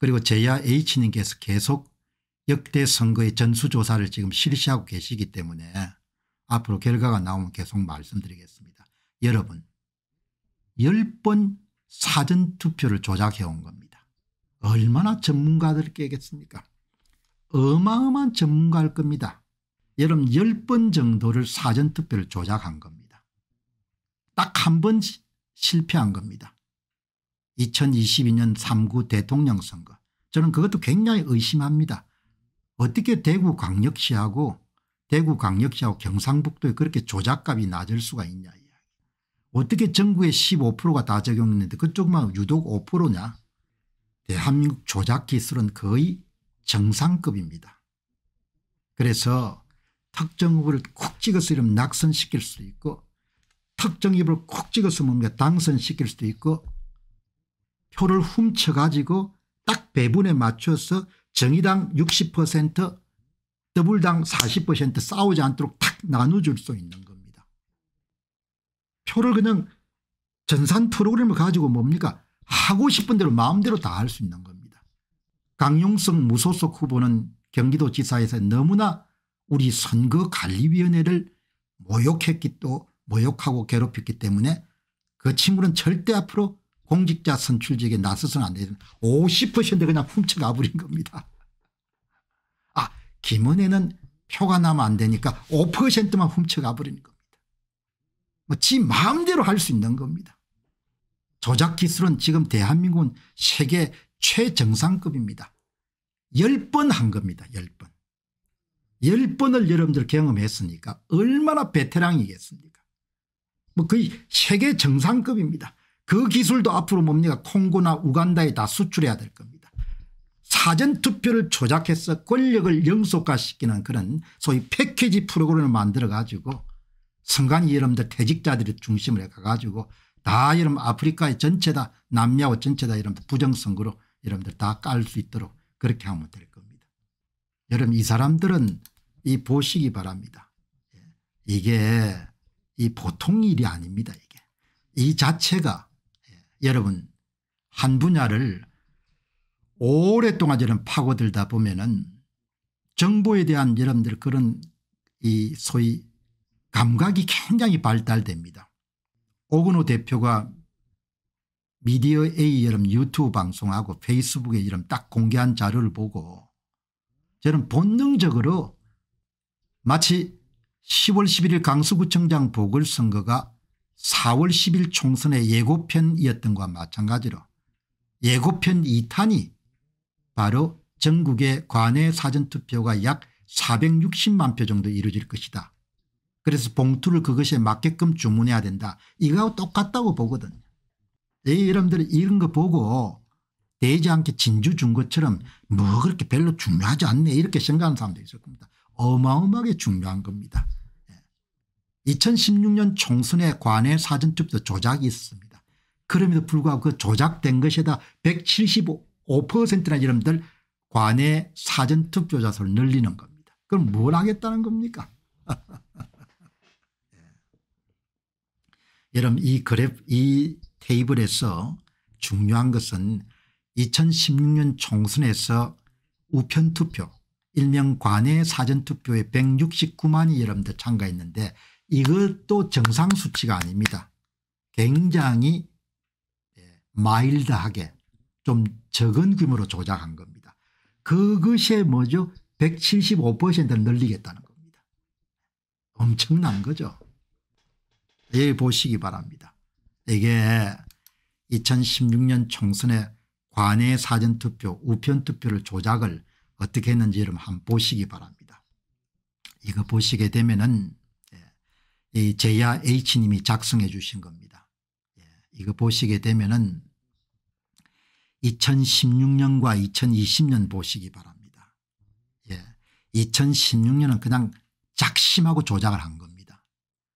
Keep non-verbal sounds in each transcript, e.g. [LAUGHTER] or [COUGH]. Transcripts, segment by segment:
그리고 제야 H님께서 계속 역대 선거의 전수조사를 지금 실시하고 계시기 때문에 앞으로 결과가 나오면 계속 말씀드리겠습니다. 여러분 10번 사전투표를 조작해온 겁니다. 얼마나 전문가들깨겠습니까 어마어마한 전문가일 겁니다. 여러분 10번 정도를 사전투표를 조작한 겁니다. 딱 한 번 실패한 겁니다. 2022년 3구 대통령 선거 저는 그것도 굉장히 의심합니다. 어떻게 대구광역시하고 대구광역시하고 경상북도에 그렇게 조작값이 낮을 수가 있냐 어떻게 전국의 15%가 다 적용했는데 그쪽만 유독 5%냐. 대한민국 조작기술은 거의 정상급입니다. 그래서 특정 후보를 콕 찍어서 이러면 낙선시킬 수도 있고 특정 입을 콕 찍어서 뭡니까 당선시킬 수도 있고 표를 훔쳐가지고 딱 배분에 맞춰서 정의당 60%더블당40% 싸우지 않도록 딱 나눠줄 수 있는 겁니다. 표를 그냥 전산 프로그램을 가지고 뭡니까 하고 싶은 대로 마음대로 다 할 수 있는 겁니다. 강용성 무소속 후보는 경기도지사에서 너무나 우리 선거관리위원회를 모욕했기 또 모욕하고 괴롭혔기 때문에 그 친구는 절대 앞으로 공직자 선출직에 나서서는 안 되는 50% 그냥 훔쳐가 버린 겁니다. 아 김은혜는 표가 나면 안 되니까 5%만 훔쳐가 버리 겁니다. 뭐 지 마음대로 할 수 있는 겁니다. 조작 기술은 지금 대한민국은 세계 최정상급입니다. 10번 한 겁니다. 10번. 10번을 여러분들 경험했으니까 얼마나 베테랑이겠습니까 뭐 거의 세계 정상급입니다. 그 기술도 앞으로 뭡니까 콩고나 우간다에 다 수출해야 될 겁니다. 사전투표를 조작해서 권력을 영속화시키는 그런 소위 패키지 프로그램을 만들어 가지고 선관위 여러분들 퇴직자들이 중심을 해가지고 다 여러분 아프리카의 전체 다 남미하고 전체 다 여러분들 부정선거로 여러분들 다 깔 수 있도록 그렇게 하면 될 겁니다. 여러분 이 사람들은 이 보시기 바랍니다. 예. 이게 이 보통 일이 아닙니다. 이게 이 자체가 여러분 한 분야를 오랫동안 저는 파고들다 보면은 정보에 대한 여러분들 그런 이 소위 감각이 굉장히 발달됩니다. 오근호 대표가 미디어 A 여름 유튜브 방송하고 페이스북에 이름 딱 공개한 자료를 보고 저는 본능적으로 마치 10월 11일 강서구청장 보궐선거가 4월 10일 총선의 예고편이었던 것과 마찬가지로 예고편 2탄이 바로 전국의 관내 사전투표가 약 460만 표 정도 이루어질 것이다. 그래서 봉투를 그것에 맞게끔 주문해야 된다. 이거하고 똑같다고 보거든요. 예, 여러분들 이런 거 보고 되지 않게 진주 준 것처럼 뭐 그렇게 별로 중요하지 않네 이렇게 생각하는 사람도 있을 겁니다. 어마어마하게 중요한 겁니다. 2016년 총선에 관해 사전투표 조작이 있습니다. 그럼에도 불구하고 그 조작된 것에다 175%나 여러분들 관내 사전투표 자소를 늘리는 겁니다. 그럼 뭘 하겠다는 겁니까? [LAUGHS] 예. 여러분 이 그래프 이 테이블에서 중요한 것은 2016년 총선에서 우편투표 일명 관내 사전투표에 169만이 여러분들 참가했는데 이것도 정상 수치가 아닙니다. 굉장히 예, 마일드하게 좀 적은 규모로 조작한 겁니다. 그것에 뭐죠? 175%를 늘리겠다는 겁니다. 엄청난 거죠. 예, 보시기 바랍니다. 이게 2016년 총선에 관외 사전투표 우편투표를 조작을 어떻게 했는지 한번 보시기 바랍니다. 이거 보시게 되면 은이 제야 H님이 작성해 주신 겁니다. 예, 이거 보시게 되면은 2016년과 2020년 보시기 바랍니다. 예, 2016년은 그냥 작심하고 조작을 한 겁니다.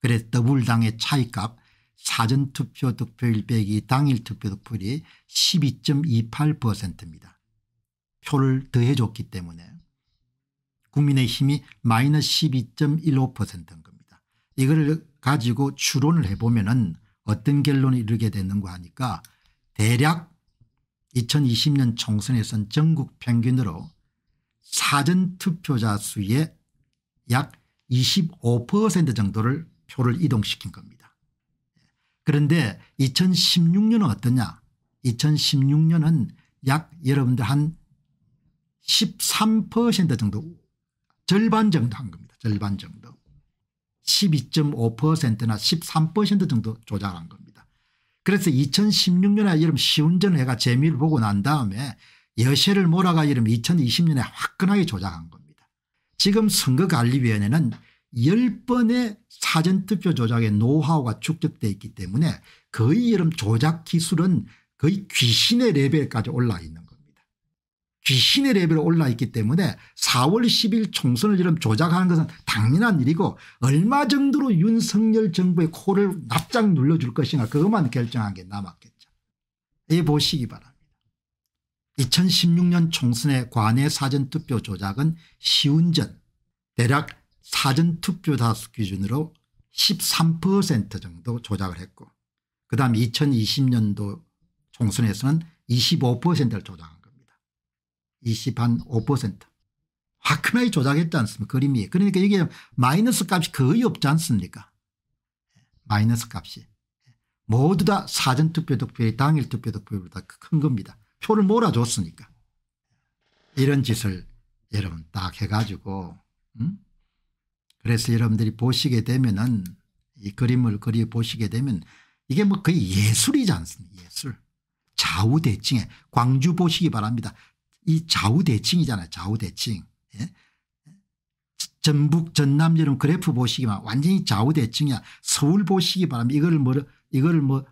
그래서 더블당의 차이값 사전투표 득표일 빼기 당일 투표 득표율이 12.28%입니다. 표를 더해줬기 때문에 국민의힘이 마이너스 12.15%인 겁니다. 이걸 가지고 추론을 해보면 은 어떤 결론을 이루게 되는가 하니까 대략 2020년 총선에선 전국 평균으로 사전투표자 수의 약 25% 정도를 표를 이동시킨 겁니다. 그런데 2016년은 어떠냐 2016년은 약 여러분들 한 13% 정도 절반 정도 한 겁니다. 절반 정도. 12.5%나 13% 정도 조작한 겁니다. 그래서 2016년에 이름 시운전을 해가 재미를 보고 난 다음에 여세를 몰아가 이름 2020년에 화끈하게 조작한 겁니다. 지금 선거관리위원회는 10번의 사전투표 조작의 노하우가 축적되어 있기 때문에 거의 이름 조작 기술은 거의 귀신의 레벨까지 올라 있는 귀신의 레벨에 올라 있기 때문에 4월 10일 총선을 이런 조작하는 것은 당연한 일이고 얼마 정도로 윤석열 정부의 코를 납작 눌러줄 것인가 그것만 결정한 게 남았겠죠. 이 예, 보시기 바랍니다. 2016년 총선의 관내 사전투표 조작은 시운전 대략 사전투표 다수 기준으로 13% 정도 조작을 했고 그다음 2020년도 총선에서는 25%를 조작 20한 5%. 화끈하게 조작했지 않습니까 그림이. 그러니까 이게 마이너스 값이 거의 없지 않습니까 마이너스 값이. 모두 다 사전투표 득표의 당일 투표 득표보다 큰 겁니다. 표를 몰아줬으니까. 이런 짓을 여러분 딱 해가지고 음? 그래서 여러분들이 보시게 되면은 이 그림을 그려보시게 되면 이게 뭐 거의 예술이지 않습니까 예술 좌우대칭에 광주 보시기 바랍니다. 이 좌우대칭이잖아요. 좌우대칭. 예? 전북 전남 여러 그래프 보시기만 완전히 좌우대칭이야. 서울 보시기 바랍니다. 이걸 뭐 이걸 뭐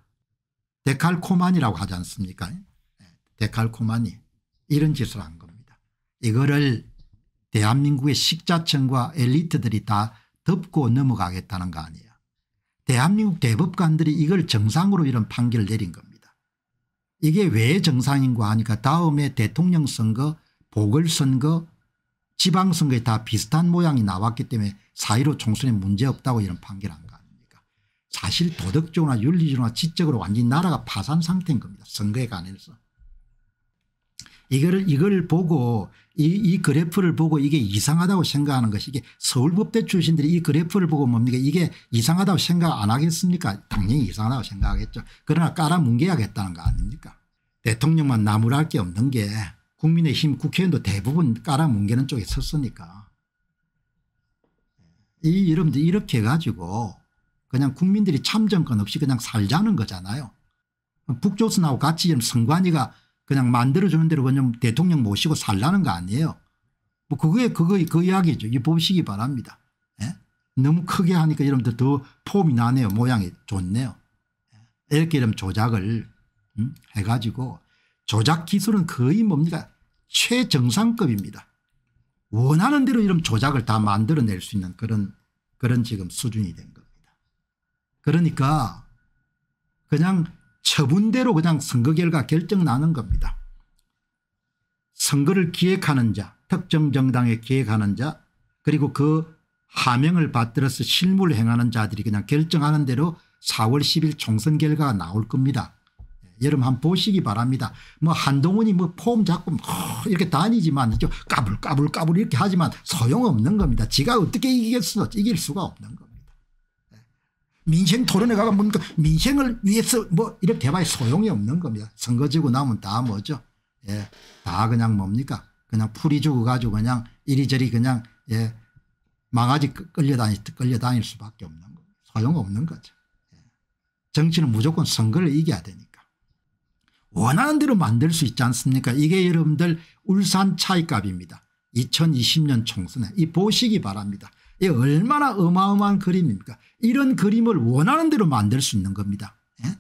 데칼코마니라고 하지 않습니까? 예? 데칼코마니 이런 짓을 한 겁니다. 이거를 대한민국의 식자층과 엘리트들이 다 덮고 넘어가겠다는 거 아니에요. 대한민국 대법관들이 이걸 정상으로 이런 판결을 내린 겁니다. 이게 왜 정상인고 하니까 다음에 대통령 선거 보궐선거 지방선거에 다 비슷한 모양이 나왔기 때문에 사1로 총선에 문제없다고 이런 판결을 한거 아닙니까 사실 도덕적으로나 윤리적으로나 지적으로 완전히 나라가 파산 상태인 겁니다 선거에 관해서 이거를 이걸 보고 이, 이 그래프를 보고 이게 이상하다고 생각하는 것이 이게 서울법대 출신들이 이 그래프를 보고 뭡니까 이게 이상하다고 생각 안 하겠습니까 당연히 이상하다고 생각하겠죠. 그러나 깔아뭉개야겠다는 거 아닙니까 대통령만 나무랄 게 없는 게 국민의힘 국회의원도 대부분 깔아뭉개는 쪽에 섰으니까 이 여러분들 이렇게 해가지고 그냥 국민들이 참정권 없이 그냥 살자는 거잖아요. 북조선하고 같이 선관위가 그냥 만들어주는 대로 그냥 대통령 모시고 살라는 거 아니에요. 뭐 그거에 그거 그 이야기죠. 이 보시기 바랍니다. 예? 너무 크게 하니까 여러분들 더 폼이 나네요. 모양이 좋네요. 예? 이렇게 이러 조작을 음? 해가지고 조작 기술은 거의 뭡니까 최정상급입니다. 원하는 대로 이런 조작을 다 만들어낼 수 있는 그런 그런 지금 수준이 된 겁니다. 그러니까 그냥 처분대로 그냥 선거 결과 결정나는 겁니다. 선거를 기획하는 자 특정 정당에 기획하는 자 그리고 그 하명을 받들어서 실무를 행하는 자들이 그냥 결정하는 대로 4월 10일 총선 결과가 나올 겁니다. 예, 여러분 한 번 보시기 바랍니다. 뭐 한동훈이 뭐 폼 잡고 뭐 이렇게 다니지만 까불까불까불 까불 까불 이렇게 하지만 소용없는 겁니다. 지가 어떻게 이기겠어 이길 수가 없는 겁니다. 민생 토론회 가가 뭡니까 그 민생을 위해서 뭐 이렇게 대화에 소용이 없는 겁니다. 선거 지고 나면 다 뭐죠 예. 다 그냥 뭡니까 그냥 풀이 주고 가지고 그냥 이리저리 그냥 예. 망아지 끌려다니, 끌려다닐 수밖에 없는 거예요. 소용없는 거죠. 예. 정치는 무조건 선거를 이겨야 되니까. 원하는 대로 만들 수 있지 않습니까 이게 여러분들 울산 차이값입니다. 2020년 총선에 이 보시기 바랍니다. 이 얼마나 어마어마한 그림입니까 이런 그림을 원하는 대로 만들 수 있는 겁니다. 예?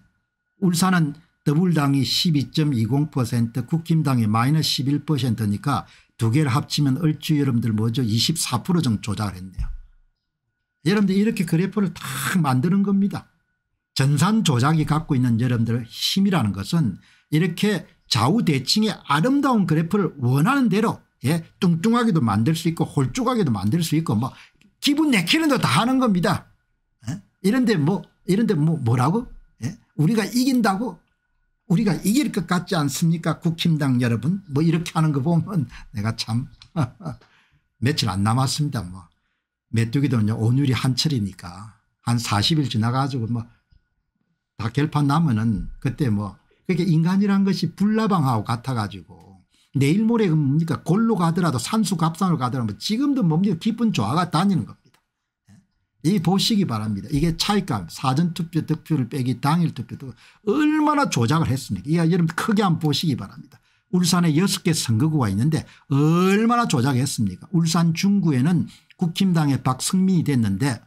울산은 더불당이 12.20% 국힘당이 마이너스 11%니까 두 개를 합치면 얼추 여러분들 뭐죠 24% 정도 조작을 했네요. 여러분들 이렇게 그래프를 다 만드는 겁니다. 전산 조작이 갖고 있는 여러분들의 힘이라는 것은 이렇게 좌우대칭의 아름다운 그래프를 원하는 대로 예, 뚱뚱하게도 만들 수 있고 홀쭉하게도 만들 수 있고 뭐 기분 내키는 데다 하는 겁니다. 에? 예? 이런데 뭐 이런데 뭐 뭐라고? 에? 예? 우리가 이긴다고? 우리가 이길 것 같지 않습니까 국힘당 여러분? 뭐 이렇게 하는 거 보면 내가 참 [LAUGHS] 며칠 안 남았습니다. 뭐 메뚜기도 온율이 한철이니까 한 40일 지나가지고 뭐 다 결판 나면은 그때 뭐 그게 인간이란 것이 불나방하고 같아가지고 내일 모레 뭡니까 골로 가더라도 산수 갑상을 가더라도 뭐 지금도 뭡니까 깊은 조화가 다니는 겁니다. 예? 이 보시기 바랍니다. 이게 차이값 사전투표 득표를 빼기 당일 투표 득 얼마나 조작을 했습니까 이거 여러분 크게 한번 보시기 바랍니다. 울산에 여개 선거구가 있는데 얼마나 조작했습니까 울산 중구에는 국힘당의 박승민이 됐는데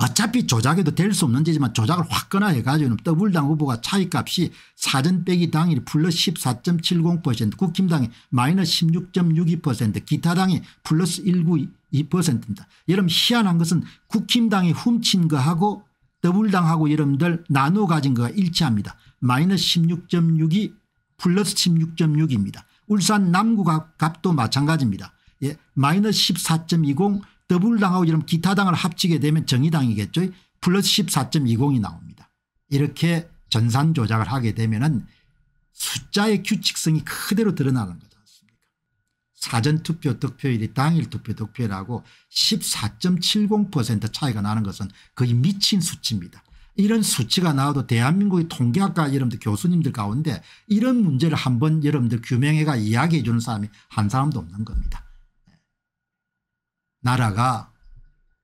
어차피 조작에도될 수 없는 지지만 조작을 화끈하 해가지고는 더블당 후보가 차이값이 사전 빼기 당일 플러스 14.70% 국힘당이 마이너스 16.62% 기타당이 플러스 192%입니다. 여러분 희한한 것은 국힘당이 훔친 거하고 더블당하고 여러분들 나눠 가진 거가 일치합니다. 마이너스 16.62 플러스 16.6입니다. 울산 남구 값도 마찬가지입니다. 예, 마이너스 14.20 더불당하고 이런 기타당을 합치게 되면 정의당이겠죠. 플러스 14.20이 나옵니다. 이렇게 전산 조작을 하게 되면 숫자의 규칙성이 그대로 드러나는 거지 않습니까 사전투표 득표율이 당일 투표 득표율하고 14.70% 차이가 나는 것은 거의 미친 수치입니다. 이런 수치가 나와도 대한민국의 통계학과 여러분들 교수님들 가운데 이런 문제를 한번 여러분들 규명해가 이야기해 주는 사람이 한 사람도 없는 겁니다. 나라가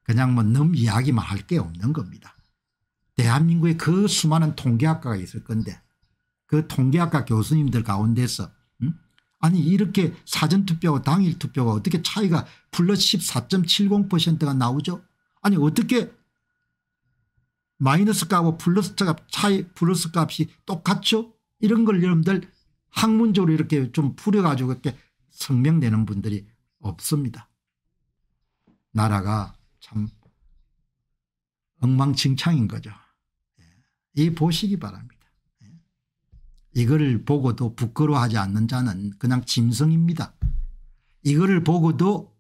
그냥 뭐 너무 이야기만 할 게 없는 겁니다. 대한민국에 그 수많은 통계학과가 있을 건데 그 통계학과 교수님들 가운데서 음? 아니 이렇게 사전투표와 당일투표가 어떻게 차이가 플러스 14.70%가 나오죠? 아니 어떻게 마이너스 값하 플러스 값 차이 플러스 값이 똑같죠? 이런 걸 여러분들 학문적으로 이렇게 좀 풀어가지고 이렇게 성명내는 분들이 없습니다. 나라가 참 엉망진창인 거죠. 예. 이 보시기 바랍니다. 예. 이거를 보고도 부끄러워하지 않는 자는 그냥 짐승입니다. 이거를 보고도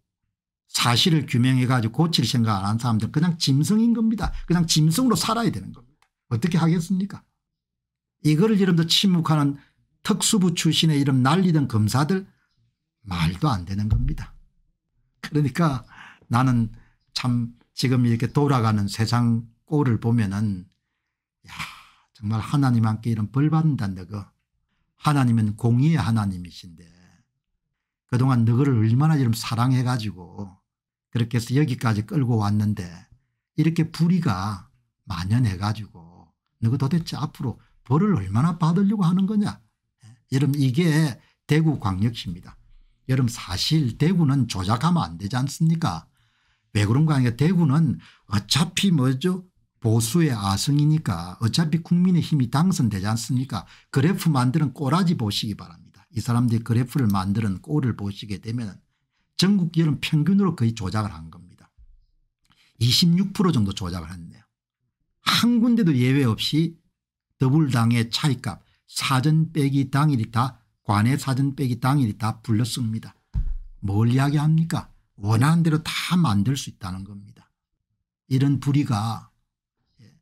사실을 규명해 가지고 고칠 생각 안 하는 사람들 그냥 짐승인 겁니다. 그냥 짐승으로 살아야 되는 겁니다. 어떻게 하겠습니까? 이거를 이름도 침묵하는 특수부 출신의 이름 날리던 검사들 말도 안 되는 겁니다. 그러니까 나는 참 지금 이렇게 돌아가는 세상 꼴을 보면은 야 정말 하나님한테 이런 벌 받는다 너거 하나님은 공의의 하나님이신데 그동안 너를 얼마나 좀 사랑해가지고 그렇게 해서 여기까지 끌고 왔는데 이렇게 불의가 만연해가지고 너가 도대체 앞으로 벌을 얼마나 받으려고 하는 거냐 예, 여러분 이게 대구광역시입니다. 여러분 사실 대구는 조작하면 안 되지 않습니까 왜 그런가 하니까 대구는 어차피 뭐죠 보수의 아성이니까 어차피 국민의 힘이 당선되지 않습니까 그래프 만드는 꼬라지 보시기 바랍니다. 이 사람들이 그래프를 만드는 꼴을 보시게 되면 전국 여론 평균으로 거의 조작을 한 겁니다. 26% 정도 조작을 했네요. 한 군데도 예외 없이 더불당의 차이값 사전 빼기 당일이 다 관의 사전 빼기 당일이 다불렀습니다뭘 이야기합니까 원하는 대로 다 만들 수 있다는 겁니다. 이런 불의가 예,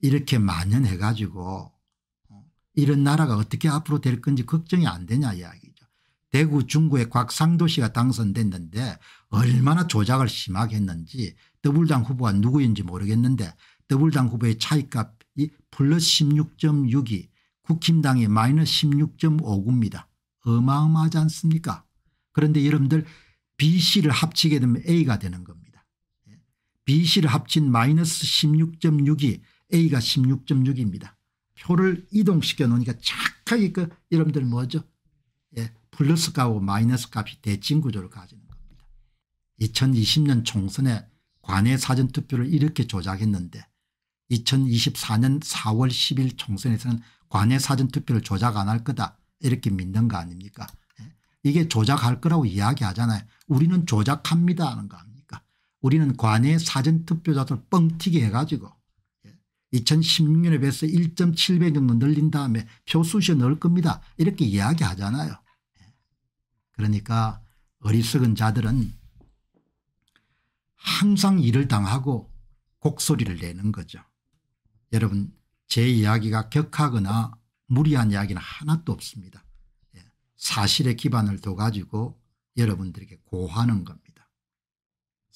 이렇게 만연해 가지고 어, 이런 나라가 어떻게 앞으로 될 건지 걱정이 안 되냐 이야기죠. 대구 중구의 곽상도 씨가 당선됐는데 얼마나 조작을 심하게 했는지 더블당 후보가 누구인지 모르겠는데 더블당 후보의 차이값이 플러스 16.6이 국힘당이 마이너스 16.59입니다. 어마어마하지 않습니까 그런데 여러분들 B, C를 합치게 되면 A가 되는 겁니다. B, C를 합친 마이너스 16.6이 A가 16.6입니다. 표를 이동시켜 놓으니까 착하게 그 여러분들 뭐죠? 예, 플러스 값하고 마이너스 값이 대칭 구조를 가지는 겁니다. 2020년 총선에 관외 사전투표를 이렇게 조작했는데 2024년 4월 10일 총선에서는 관외 사전투표를 조작 안 할 거다 이렇게 믿는 거 아닙니까 이게 조작할 거라고 이야기하잖아요. 우리는 조작합니다 하는 거 아닙니까 우리는 관외 사전투표자들 뻥튀기 해가지고 2016년에 예, 비해서 1.7배 정도 늘린 다음에 표수시 넣을 겁니다. 이렇게 이야기하잖아요. 예. 그러니까 어리석은 자들은 항상 일을 당하고 곡소리를 내는 거죠. 여러분 제 이야기가 격하거나 무리한 이야기는 하나도 없습니다. 사실에 기반을 둬 가지고 여러분들에게 고하는 겁니다.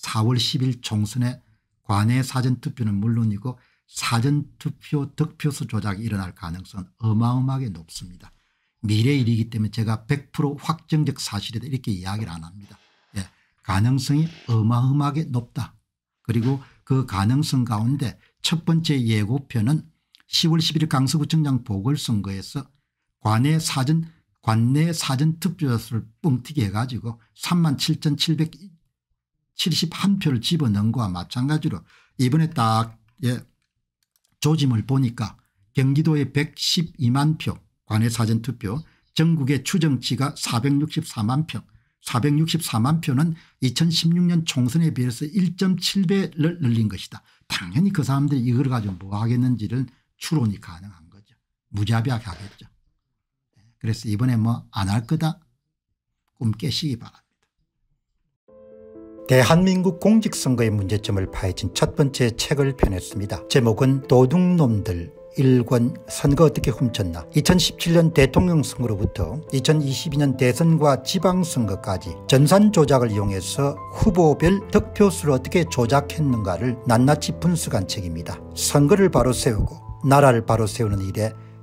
4월 10일 총선에 관내 사전투표는 물론이고 사전투표 득표수 조작이 일어날 가능성은 어마어마하게 높습니다. 미래일이기 때문에 제가 100% 확정적 사실이다 이렇게 이야기를 안 합니다. 예, 가능성이 어마어마하게 높다. 그리고 그 가능성 가운데 첫 번째 예고편은 10월 11일 강서구청장 보궐선거에서 관내 사전 관내 사전투표자수를 뻥튀기 해가지고 37,771표를 집어넣은 거와 마찬가지로 이번에 딱 예, 조짐을 보니까 경기도에 112만 표 관내 사전투표 전국의 추정치가 464만 표 464만 표는 2016년 총선에 비해서 1.7배를 늘린 것이다. 당연히 그 사람들이 이걸 가지고 뭐 하겠는지를 추론이 가능한 거죠. 무자비하게 하겠죠. 그래서 이번에 뭐 안 할 거다 꿈 깨시기 바랍니다. 대한민국 공직선거의 문제점을 파헤친 첫 번째 책을 펴냈습니다. 제목은 도둑놈들 일권 선거 어떻게 훔쳤나 2017년 대통령 선거로부터 2022년 대선과 지방선거까지 전산 조작을 이용해서 후보별 득표수를 어떻게 조작했는가를 낱낱이 분수간 책입니다. 선거를 바로 세우고 나라를 바로 세우는 일에